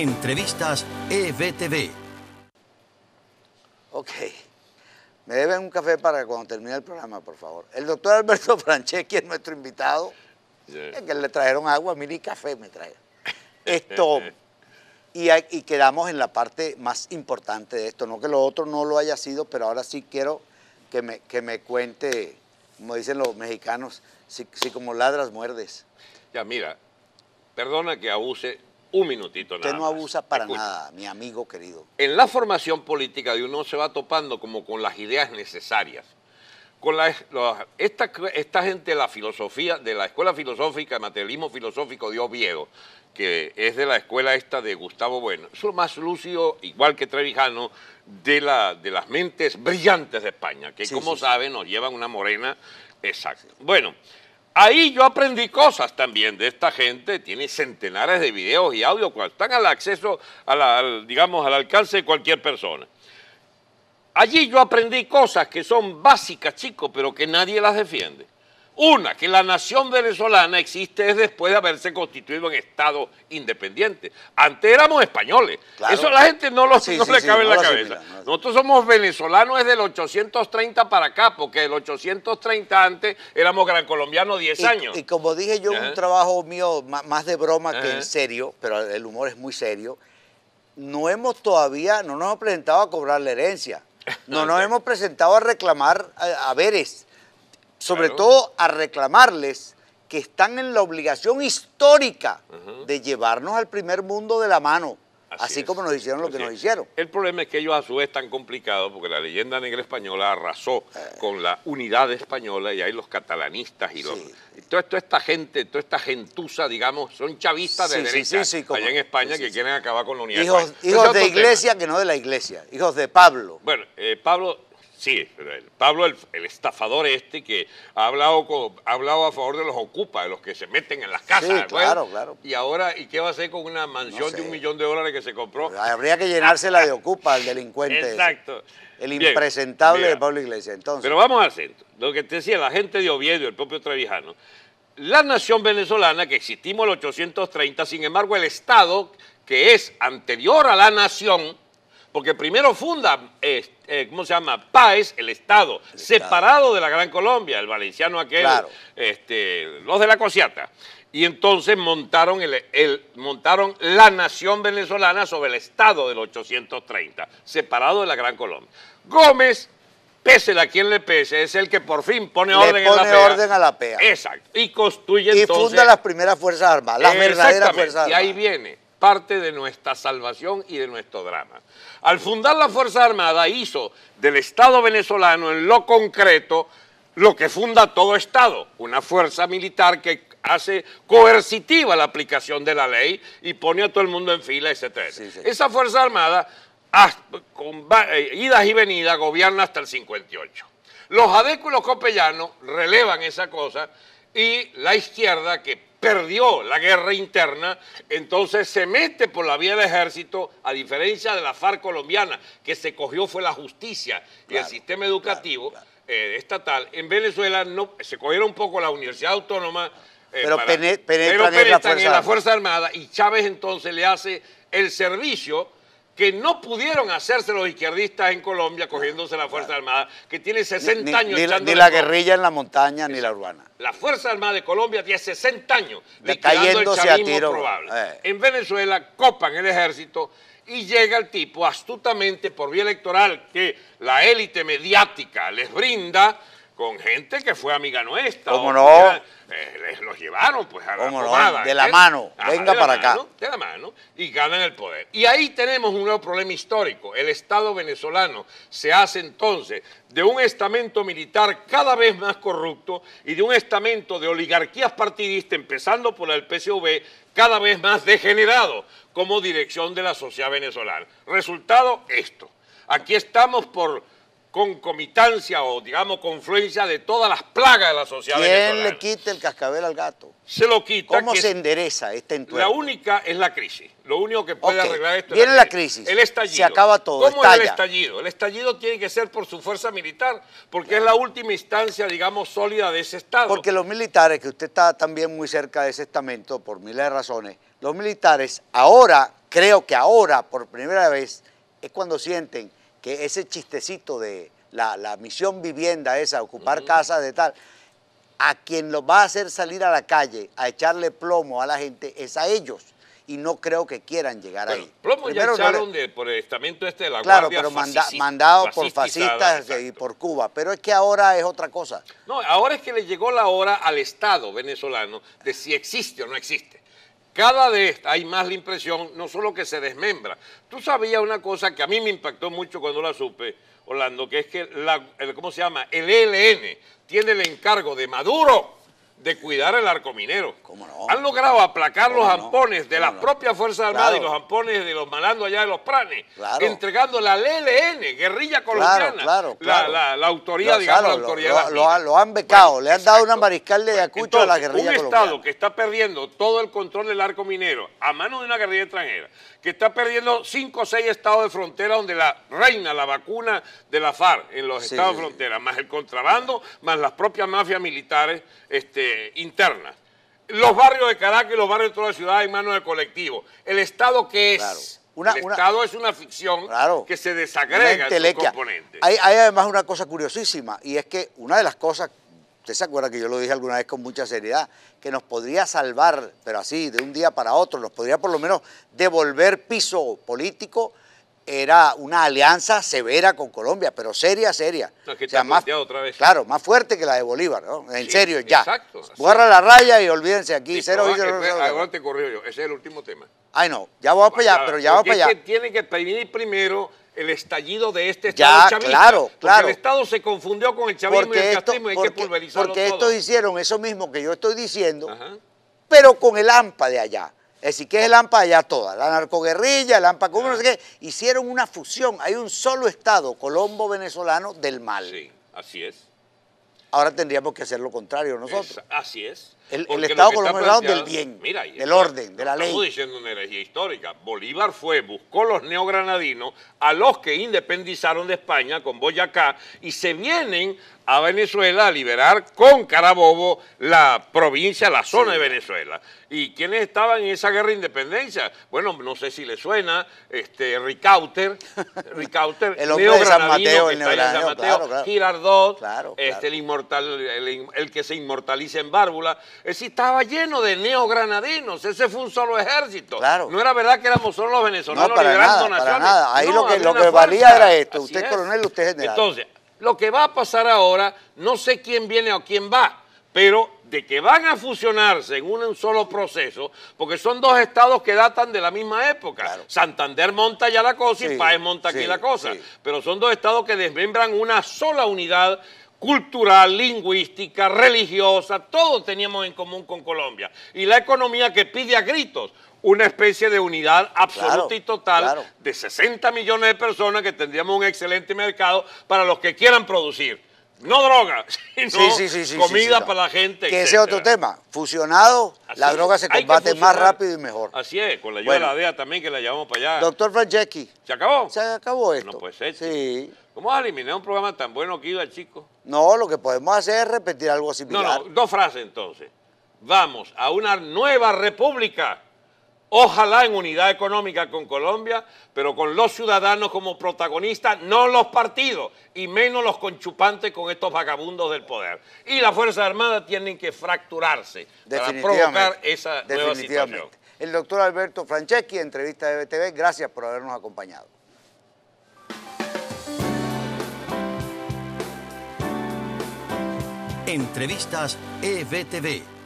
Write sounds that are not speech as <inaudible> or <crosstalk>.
Entrevistas EVTV. Ok. Me deben un café para cuando termine el programa, por favor. El doctor Alberto <laughs> Franceschi es nuestro invitado. que le trajeron agua, y café me trae. <laughs> Esto. y, quedamos en la parte más importante de esto. No que lo otro no lo haya sido, pero ahora sí quiero que me, que me cuente, como dicen los mexicanos, si como ladras muerdes. Ya, mira, perdona que abuse un minutito nada Usted no abusa para nada, mi amigo querido. En la formación política de uno se va topando como con las ideas necesarias. Con esta, gente de la filosofía, de la Escuela Filosófica, Materialismo Filosófico de Oviedo, que es de la escuela esta de Gustavo Bueno, es más lúcido, igual que Trevijano, de, la, de las mentes brillantes de España, que como sabe saben nos llevan una morena exacta. Bueno, Ahí yo aprendí cosas también de esta gente, tiene centenares de videos y audios, están al acceso, a la, al, digamos, al alcance de cualquier persona. Allí yo aprendí cosas que son básicas, chicos, pero que nadie las defiende. Una, que la nación venezolana existe después de haberse constituido en Estado independiente. Antes éramos españoles. Eso a la gente no, lo, le cabe en la cabeza. Nosotros somos venezolanos desde el 830 para acá, porque del 830 antes éramos gran colombianos 10 años. Y como dije yo, en un trabajo mío más de broma que en serio, pero el humor es muy serio, no hemos todavía, no nos hemos presentado a cobrar la herencia. <laughs> No nos hemos presentado a reclamar haberes sobre todo a reclamarles que están en la obligación histórica de llevarnos al primer mundo de la mano, así, como nos hicieron lo que nos hicieron. El problema es que ellos a su vez están complicados porque la leyenda negra española arrasó eh. con la unidad española y hay los catalanistas y los... toda, esta gente, toda esta gentuza, digamos, son chavistas de sí, allá en España que quieren acabar con la unidad. Hijos, de, hijos de iglesia que no de la iglesia, hijos de Pablo. Bueno, eh, Pablo Sí, Pablo, el, estafador este que ha hablado, ha hablado a favor de los ocupa, de los que se meten en las casas. claro, claro. Y ahora, ¿y qué va a hacer con una mansión de un millón de dólares que se compró? Pues habría que llenársela de ocupa el delincuente. Exacto. El impresentable de Pablo Iglesias, entonces. Pero vamos al centro. Lo que te decía la gente de Oviedo, el propio Trevijano, la nación venezolana, que existimos en el 830, sin embargo, el Estado, que es anterior a la nación, porque primero funda, eh, ¿cómo se llama? Páez, el Estado, separado de la Gran Colombia, el valenciano aquel, este, los de la Cosiata. Y entonces montaron, el, montaron la nación venezolana sobre el Estado del 830, separado de la Gran Colombia. Gómez pese a quien le pese, es el que por fin pone, orden, en la orden a la PEA. Exacto. Y construye entonces... Y funda las primeras Fuerzas Armadas, las verdaderas Fuerzas Armadas. Y ahí viene parte de nuestra salvación y de nuestro drama. Al fundar la Fuerza Armada hizo del Estado venezolano en lo concreto lo que funda todo Estado, una fuerza militar que hace coercitiva la aplicación de la ley y pone a todo el mundo en fila, etc. Esa Fuerza Armada, con eh, idas y venidas, gobierna hasta el 58. Los adéculos copellanos relevan esa cosa y la izquierda, que perdió la guerra interna, entonces se mete por la vía del ejército, a diferencia de la FARC colombiana, que se cogió fue la justicia y el sistema educativo eh, estatal. En Venezuela no, se cogieron un poco la Universidad Autónoma, eh, pero, penetra en la Fuerza Armada y Chávez entonces le hace el servicio que no pudieron hacerse los izquierdistas en Colombia cogiéndose la Fuerza Armada, que tiene 60 años. Ni, la, ni la guerrilla en la montaña ni la urbana. La Fuerza Armada de Colombia tiene 60 años de el probable. Eh. En Venezuela copan el ejército y llega el tipo astutamente por vía electoral que la élite mediática les brinda con gente que fue amiga nuestra. ¿Cómo no? Eh, les, los llevaron pues a la De la ¿eh? mano, venga para acá. De la mano y ganan el poder. Y ahí tenemos un nuevo problema histórico. El Estado venezolano se hace entonces de un estamento militar cada vez más corrupto y de un estamento de oligarquías partidistas, empezando por el PCV, cada vez más degenerado como dirección de la sociedad venezolana. Resultado, esto. Aquí estamos por concomitancia o digamos confluencia de todas las plagas de la sociedad ¿Quién le quita el cascabel al gato? Se lo quita. ¿Cómo se endereza este entorno? La única es la crisis. Lo único que puede arreglar esto es la, crisis. El estallido. Se acaba todo. ¿Cómo es el estallido? El estallido tiene que ser por su fuerza militar, porque es la última instancia, digamos, sólida de ese Estado. Porque los militares, que usted está también muy cerca de ese estamento por miles de razones, los militares ahora, creo que ahora, por primera vez, es cuando sienten que ese chistecito de la, misión vivienda esa, ocupar casas de tal, a quien lo va a hacer salir a la calle a echarle plomo a la gente es a ellos. Y no creo que quieran llegar ahí. Plomo ya echaron por el estamento este de la claro, pero mandado por fascistas y por Cuba. Pero es que ahora es otra cosa. No, ahora es que le llegó la hora al Estado venezolano de si existe o no existe. Cada de estas hay más la impresión, no solo que se desmembra. Tú sabías una cosa que a mí me impactó mucho cuando la supe, Orlando, que es que, ¿cómo se llama? El ELN tiene el encargo de Maduro de cuidar el arco minero. ¿Cómo no? Han logrado aplacar los ampones de las propias Fuerzas Armadas y los ampones de los malandros allá de los pranes, entregando la LLN, guerrilla colombiana, la, la, la, autoría, digamos, la autoridad. Lo, han becado, le han dado una mariscal de acucho a la guerrilla colombiana. Un Estado que está perdiendo todo el control del arco minero a mano de una guerrilla extranjera, que está perdiendo cinco o seis estados de frontera donde la reina la vacuna de la FARC en los estados de frontera, más el contrabando, más las propias mafias militares este, internas. Los barrios de Caracas y los barrios de toda la ciudad en manos del colectivo. El Estado que es... el Estado es una ficción que se desagrega en sus componentes. Hay, hay, además una cosa curiosísima, y es que una de las cosas usted se acuerda que yo lo dije alguna vez con mucha seriedad, que nos podría salvar, pero así, de un día para otro, nos podría por lo menos devolver piso político, era una alianza severa con Colombia, pero seria, seria. que o sea, más, otra vez. Claro, más fuerte que la de Bolívar, ¿no? En serio, ya. Exacto. Guarda la raya y olvídense aquí. cero, ahora ah, te yo, ese es el último tema. Ay, no, ya vamos para allá, pero ya vamos para allá. tiene que prevenir primero el estallido de este Estado ya, Claro, claro. el Estado se confundió con el chavismo porque y el y hay que Porque estos hicieron eso mismo que yo estoy diciendo, pero con el AMPA de allá. Es decir, que es el AMPA allá toda, la narcoguerrilla, el AMPA como no sé qué, hicieron una fusión, hay un solo Estado, Colombo venezolano, del mal. Sí, así es. Ahora tendríamos que hacer lo contrario nosotros. así es. El, el Estado colombiano del bien, del orden, de la ley. Estoy diciendo una energía histórica. Bolívar fue, buscó los neogranadinos, a los que independizaron de España con Boyacá, y se vienen a Venezuela a liberar con Carabobo la provincia, la zona de Venezuela. ¿Y quiénes estaban en esa guerra de independencia? Bueno, no sé si le suena, este, Ricauter, <laughs> Ricauter el hombre de San Mateo, claro, Este, el, inmortal, el, que se inmortaliza en Bárbula. ese estaba lleno de neogranadinos, ese fue un solo ejército. No era verdad que éramos solo los venezolanos liberando Ahí lo que, valía era esto, usted es coronel, usted general. Entonces, lo que va a pasar ahora, no sé quién viene o quién va, pero de que van a fusionarse en un solo proceso, porque son dos estados que datan de la misma época. Santander monta ya la cosa y Paez monta aquí la cosa, pero son dos estados que desmembran una sola unidad cultural, lingüística, religiosa, todo teníamos en común con Colombia. Y la economía que pide a gritos una especie de unidad absoluta y total de 60 millones de personas que tendríamos un excelente mercado para los que quieran producir. No droga, <laughs> sino comida para la gente. Que ese es otro tema. Fusionado, la droga se combate más rápido y mejor. Así es, con la ayuda de la DEA también que la llevamos para allá. Doctor Franceschi. ¿Se acabó? Se acabó esto. No pues, Sí. ¿Cómo vas a eliminar un programa tan bueno que iba, el chico? No, lo que podemos hacer es repetir algo similar. No, no, dos frases entonces. Vamos a una nueva república ojalá en unidad económica con Colombia, pero con los ciudadanos como protagonistas, no los partidos, y menos los conchupantes con estos vagabundos del poder. Y las Fuerzas Armadas tienen que fracturarse para provocar esa nueva situación. El doctor Alberto Franceschi, entrevista de BTV, gracias por habernos acompañado. Entrevistas EBTV.